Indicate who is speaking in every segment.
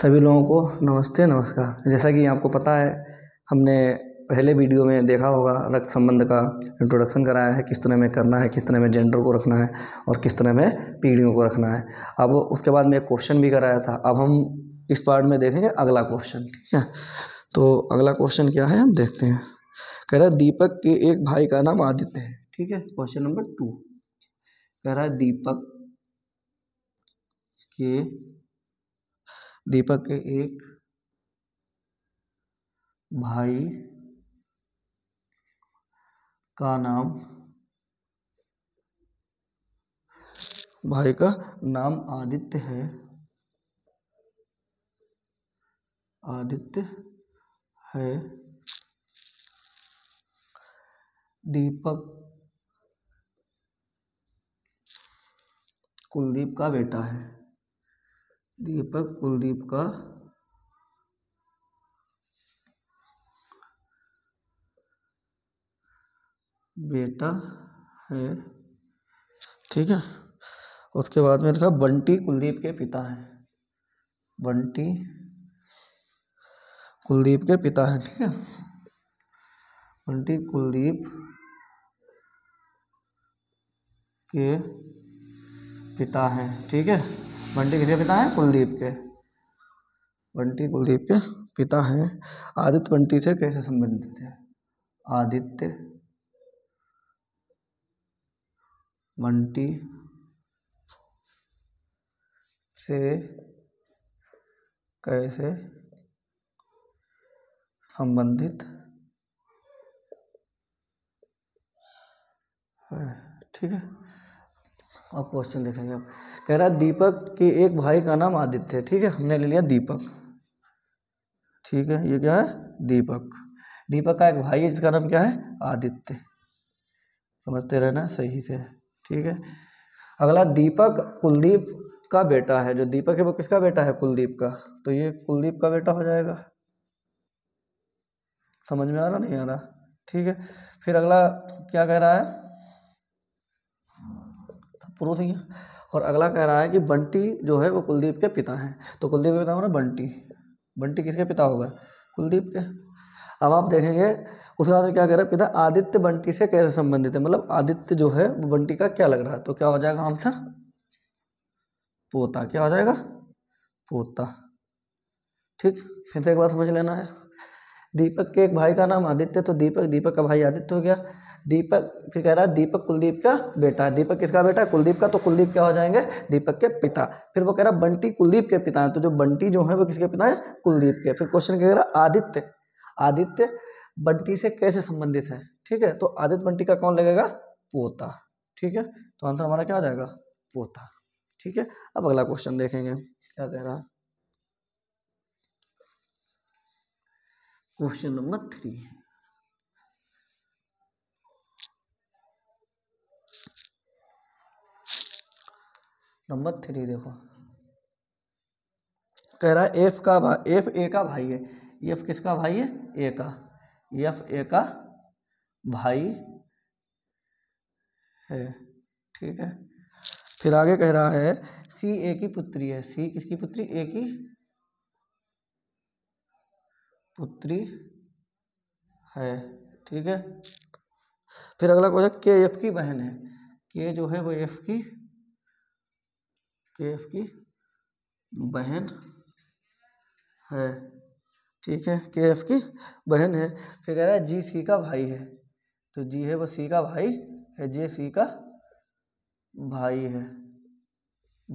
Speaker 1: सभी लोगों को नमस्ते नमस्कार जैसा कि आपको पता है हमने पहले वीडियो में देखा होगा रक्त संबंध का इंट्रोडक्शन कराया है किस तरह में करना है किस तरह में जेंडर को रखना है और किस तरह में पीढ़ियों को रखना है अब उसके बाद में एक क्वेश्चन भी कराया था अब हम इस पार्ट में देखेंगे अगला क्वेश्चन ठीक है तो अगला क्वेश्चन क्या है हम देखते हैं कह रहा है दीपक के एक भाई का नाम आदित्य है ठीक है क्वेश्चन नंबर टू कह रहा है दीपक के दीपक के एक भाई का नाम भाई का नाम आदित्य है आदित्य है दीपक कुलदीप का बेटा है दीपक कुलदीप का बेटा है ठीक है उसके बाद में लिखा बंटी कुलदीप के पिता हैं बंटी कुलदीप के पिता हैं ठीक है बंटी कुलदीप के पिता हैं ठीक है बंटी किसके पिता हैं कुलदीप के बंटी कुलदीप के पिता हैं आदित्य बंटी से कैसे संबंधित है आदित्य बंटी से कैसे संबंधित है ठीक है अब क्वेश्चन देखेंगे आप कह रहा है दीपक के एक भाई का नाम आदित्य है ठीक है हमने ले लिया दीपक ठीक है ये क्या है दीपक दीपक का एक भाई है जिसका नाम क्या है आदित्य समझते रहना सही से ठीक है अगला दीपक कुलदीप का बेटा है जो दीपक है वो किसका बेटा है कुलदीप का तो ये कुलदीप का बेटा हो जाएगा समझ में आ रहा नहीं आ रहा ठीक है फिर अगला क्या कह रहा है प्रूफ नहीं है और अगला कह रहा है कि बंटी जो है वो कुलदीप के पिता हैं तो कुलदीप के पिता ना मतलब बंटी बंटी किसके पिता हो गए कुलदीप के अब आप देखेंगे उसके बाद में क्या कह रहा है पिता आदित्य बंटी से कैसे संबंधित है मतलब आदित्य जो है वो बंटी का क्या लग रहा है तो क्या हो जाएगा आंसर पोता क्या हो जाएगा पोता ठीक फिर से एक बात समझ लेना है दीपक के एक भाई का नाम आदित्य तो दीपक दीपक का भाई आदित्य हो गया दीपक फिर कह रहा है दीपक कुलदीप का बेटा है दीपक किसका बेटा है कुलदीप का तो कुलदीप क्या हो जाएंगे दीपक के पिता फिर वो कह रहा है बंटी कुलदीप के पिता है तो जो बंटी जो है वो किसके पिता है कुलदीप के फिर क्वेश्चन क्या कह रहा है आदित्य आदित्य बंटी से कैसे संबंधित है ठीक है तो आदित्य बंटी का कौन लगेगा पोता ठीक है तो आंसर हमारा क्या हो जाएगा पोता ठीक है अब अगला क्वेश्चन देखेंगे क्या कह रहा है question number three number three देखो कह रहा है एफ का भाई एफ ए का भाई है एफ किसका भाई है ए का एफ ए का भाई है ठीक है फिर आगे कह रहा है सी ए की पुत्री है सी किसकी पुत्री ए की पुत्री है ठीक है फिर अगला क्वेश्चन के एफ की बहन है के जो है वो एफ की केफ की बहन है ठीक है के एफ की बहन है फिर कह रहा है जी सी का भाई है तो जी है वो सी का भाई है जे सी का भाई है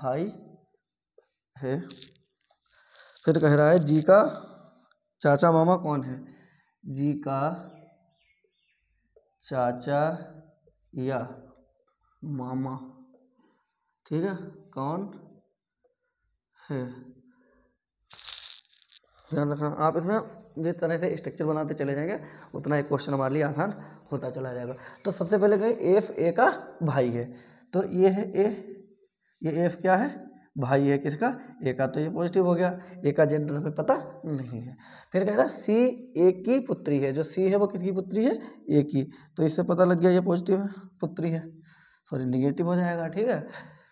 Speaker 1: भाई है फिर तो कह रहा है जी का चाचा मामा कौन है जी का चाचा या मामा ठीक है कौन है ध्यान रखना आप इसमें जिस तरह से स्ट्रक्चर बनाते चले जाएंगे उतना एक क्वेश्चन हमारे लिए आसान होता चला जाएगा तो सबसे पहले कहें एफ ए का भाई है तो ये है ए ये एफ क्या है भाई है किसका ए का तो ये पॉजिटिव हो गया ए का जेंडर हमें पता नहीं है फिर कह रहा सी ए की पुत्री है जो सी है वो किसकी पुत्री है ए की तो इससे पता लग गया ये पॉजिटिव है पुत्री है सॉरी निगेटिव हो जाएगा ठीक है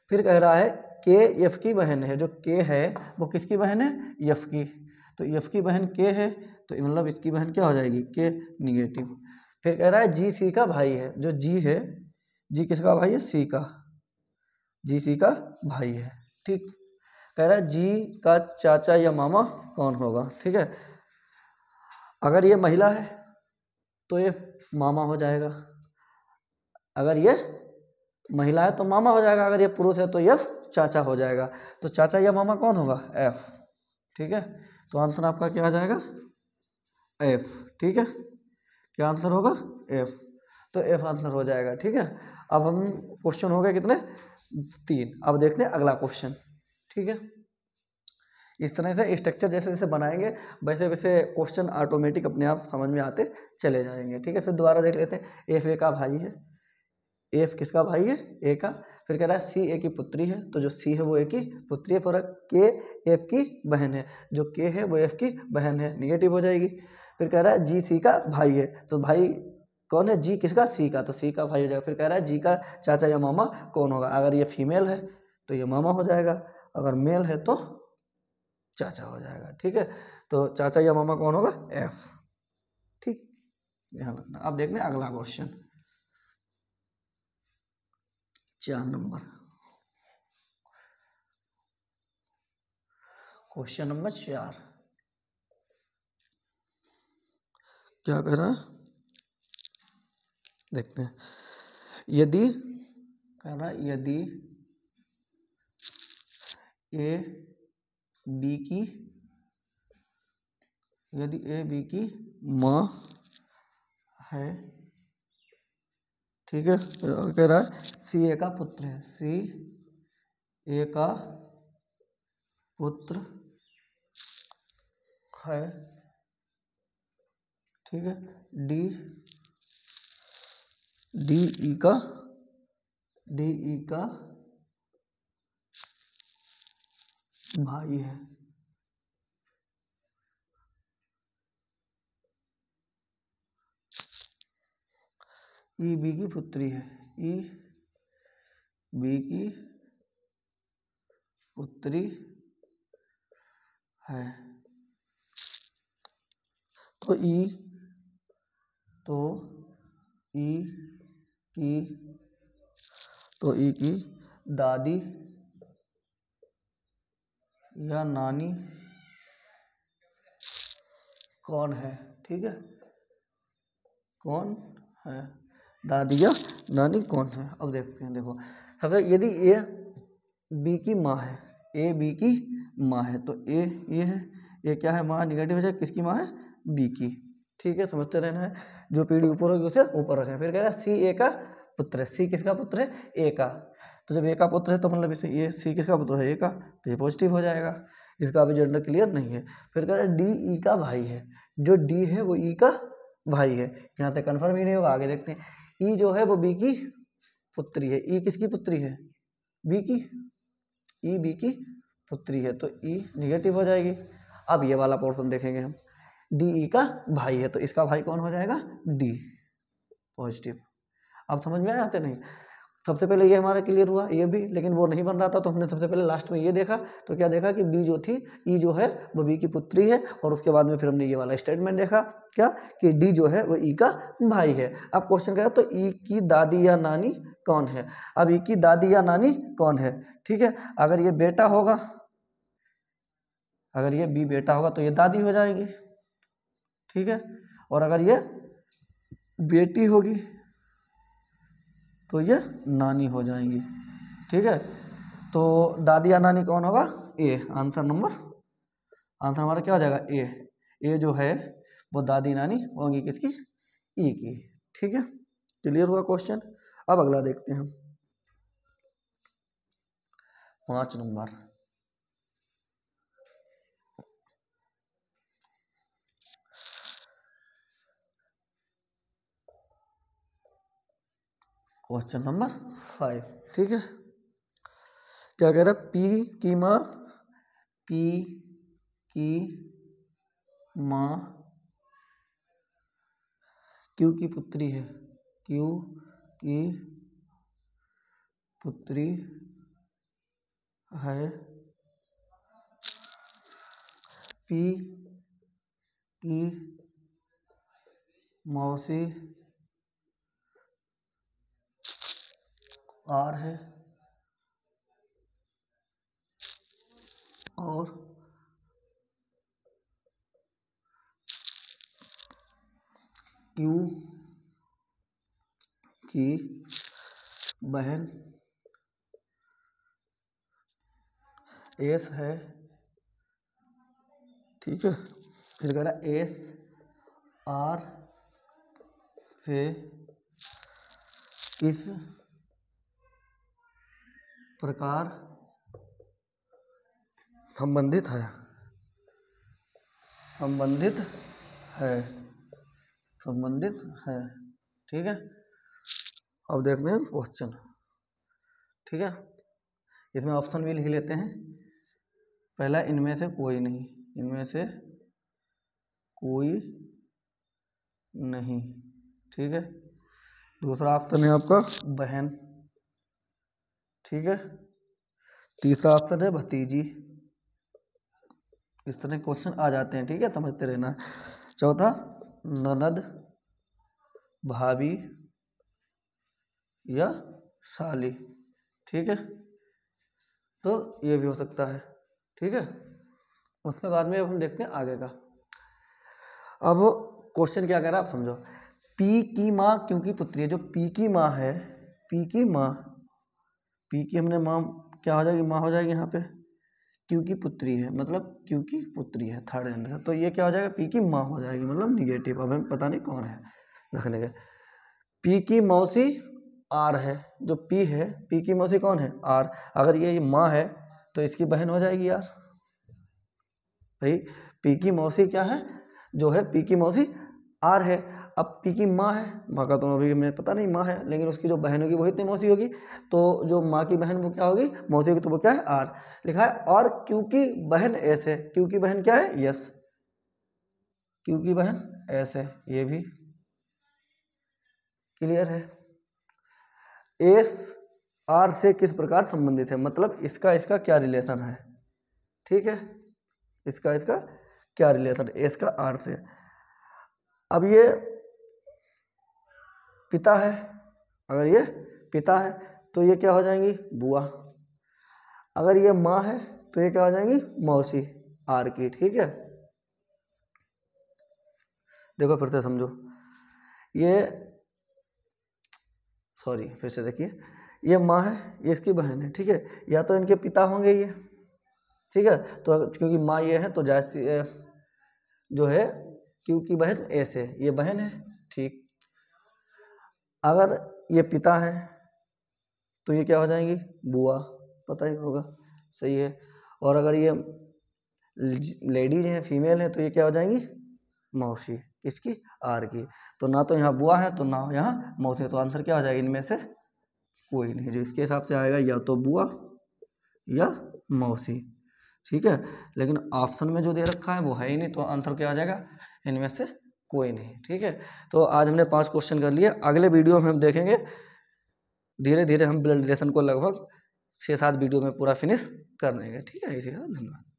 Speaker 1: फिर कह रहा है के यफ की बहन है जो के है वो किसकी बहन है यफ की तो यफ की बहन के है तो मतलब इसकी बहन क्या हो जाएगी के निगेटिव फिर कह रहा है जी सी का भाई है जो जी है जी किसका भाई है सी का जी सी का भाई है ठीक कह रहा है जी का चाचा या मामा कौन होगा ठीक है अगर ये महिला है तो ये मामा हो जाएगा अगर ये महिला है तो मामा हो जाएगा अगर ये पुरुष है तो यह चाचा हो जाएगा तो चाचा या मामा कौन होगा एफ ठीक है तो आंसर आपका क्या आ जाएगा एफ ठीक है क्या आंसर होगा एफ तो एफ आंसर हो जाएगा ठीक है अब हम क्वेश्चन हो गए कितने तीन अब देखते हैं अगला क्वेश्चन ठीक है इस तरह से स्ट्रक्चर जैसे जैसे बनाएंगे वैसे वैसे क्वेश्चन ऑटोमेटिक अपने आप समझ में आते चले जाएंगे ठीक है फिर दोबारा देख लेते हैं एफ ए का भाई है एफ किसका भाई है ए का फिर कह रहा है सी ए की पुत्री है तो जो सी है वो ए की पुत्री है और के एफ की बहन है जो के है वो एफ की बहन है निगेटिव हो जाएगी फिर कह रहा है जी सी का भाई है तो भाई कौन है जी किसका सी का तो सी का भाई हो जाएगा फिर कह रहा है जी का चाचा या मामा कौन होगा अगर ये फीमेल है तो ये मामा हो जाएगा अगर मेल है तो चाचा हो जाएगा ठीक है तो चाचा या मामा कौन होगा एफ ठीक ध्यान रखना अब देखते हैं अगला क्वेश्चन चार नंबर क्वेश्चन नंबर चार क्या कह रहा देखते हैं यदि कह रहा यदि ए बी की यदि ए बी की माँ है ठीक है कह रहा है सी ए का पुत्र है सी ए का पुत्र है ठीक है डी डी ई का डी ई का भाई है ई बी की पुत्री है ई बी की पुत्री है तो ई तो ई की तो ई की दादी या नानी कौन है ठीक है कौन है दादी या नानी कौन है अब देखते हैं देखो सबसे यदि ए बी की माँ है ए बी की माँ है तो ए ये है ये क्या है माँ निगेटिव है किसकी माँ है बी की ठीक है समझते रहना है जो पीढ़ी ऊपर होगी उसे ऊपर रखें फिर कह रहा है सी ए का पुत्र है सी किसका पुत्र है ए का तो जब ए का पुत्र है तो मतलब इसे ये सी किसका पुत्र है ए का तो ये पॉजिटिव हो जाएगा इसका अभी जेंडर क्लियर नहीं है फिर कह रहा है डी ई का भाई है जो डी है वो ई का भाई है यहाँ तक कन्फर्म ही नहीं होगा आगे देखते हैं ई जो है वो बी की पुत्री है ई किसकी पुत्री है बी की ई बी की पुत्री है तो ई निगेटिव हो जाएगी अब ये वाला पोर्सन देखेंगे हम डी ई का भाई है तो इसका भाई कौन हो जाएगा डी पॉजिटिव अब समझ में आ जाते नहीं सबसे पहले ये हमारा क्लियर हुआ ये भी लेकिन वो नहीं बन रहा था तो हमने सबसे पहले लास्ट में ये देखा तो क्या देखा कि बी जो थी ई e जो है वो बी की पुत्री है और उसके बाद में फिर हमने ये वाला स्टेटमेंट देखा क्या कि डी जो है वो ई e का भाई है अब क्वेश्चन करें तो ई e की दादी या नानी कौन है अब ई की दादी या नानी कौन है ठीक है अगर ये बेटा होगा अगर ये बी बेटा होगा तो ये दादी हो जाएगी ठीक है और अगर ये बेटी होगी तो ये नानी हो जाएंगी ठीक है तो दादी या नानी कौन होगा ए आंसर नंबर आंसर हमारा क्या हो जाएगा ए ए जो है वो दादी नानी होंगी किसकी ई e की ठीक है क्लियर हुआ क्वेश्चन अब अगला देखते हैं पाँच नंबर क्वेश्चन नंबर फाइव ठीक है क्या कह रहा है पी की माँ पी की माँ क्यू की पुत्री है क्यू की पुत्री है पी की मौसी आर है और क्यू की बहन एस है ठीक है फिर कह रहा एस आर से इस प्रकार संबंधित है संबंधित है संबंधित है ठीक है अब देखते हैं क्वेश्चन ठीक है इसमें ऑप्शन भी लिख लेते हैं पहला इनमें से कोई नहीं इनमें से कोई नहीं ठीक है दूसरा ऑप्शन है आपका बहन ठीक है तीसरा ऑप्शन है भतीजी इस तरह क्वेश्चन आ जाते हैं ठीक है समझते रहना चौथा ननद भाभी या साली ठीक है तो ये भी हो सकता है ठीक है उसके बाद में अब हम देखते हैं आगे का अब क्वेश्चन क्या कह रहा है आप समझो पी की माँ क्योंकि पुत्री है जो पी की माँ है पी की माँ पी की हमने माँ क्या हो जाएगी माँ हो जाएगी यहाँ पे क्यों की पुत्री है मतलब क्योंकि की पुत्री है थर्ड जनरेशन तो ये क्या हो जाएगा पी की माँ हो जाएगी मतलब निगेटिव अब हमें पता नहीं कौन है रखने के पी की मौसी आर है जो पी है पी की मौसी कौन है आर अगर ये माँ है तो इसकी बहन हो जाएगी यार भाई पी की मौसी क्या है जो है पी की मौसी आर है अब पी की माँ है माँ का तो अभी मुझे पता नहीं माँ है लेकिन उसकी जो बहन होगी वही इतनी मौसी होगी तो जो माँ की बहन वो क्या होगी मौसी होगी तो वो क्या है आर लिखा है और क्योंकि बहन ऐसे क्योंकि बहन क्या है यस क्योंकि बहन ऐसे ये भी क्लियर है एस आर से किस प्रकार संबंधित है मतलब इसका इसका क्या रिलेशन है ठीक है इसका इसका क्या रिलेशन एस का आर से अब ये पिता है अगर ये पिता है तो ये क्या हो जाएंगी बुआ अगर ये माँ है तो ये क्या हो जाएंगी मौसी आर की ठीक है देखो फिर से समझो ये सॉरी फिर से देखिए ये माँ है ये इसकी बहन है ठीक है या तो इनके पिता होंगे ये ठीक है तो क्योंकि माँ ये है तो जैसी जो है क्योंकि बहन ऐसे ये बहन है ठीक अगर ये पिता हैं तो ये क्या हो जाएंगी बुआ पता ही होगा सही है और अगर ये लेडीज हैं फीमेल हैं तो ये क्या हो जाएंगी मौसी इसकी आर की तो ना तो यहाँ बुआ है तो ना यहाँ मौसी है तो आंसर क्या हो जाएगा इनमें से कोई नहीं जो इसके हिसाब से आएगा या तो बुआ या मौसी ठीक है लेकिन ऑप्शन में जो दे रखा है वो है ही नहीं तो आंसर क्या आ जाएगा इनमें से कोई नहीं ठीक है तो आज हमने पांच क्वेश्चन कर लिए अगले वीडियो में हम देखेंगे धीरे धीरे हम ब्लड रिलेशन को लगभग छः सात वीडियो में पूरा फिनिश कर देंगे ठीक है इसी के साथ धन्यवाद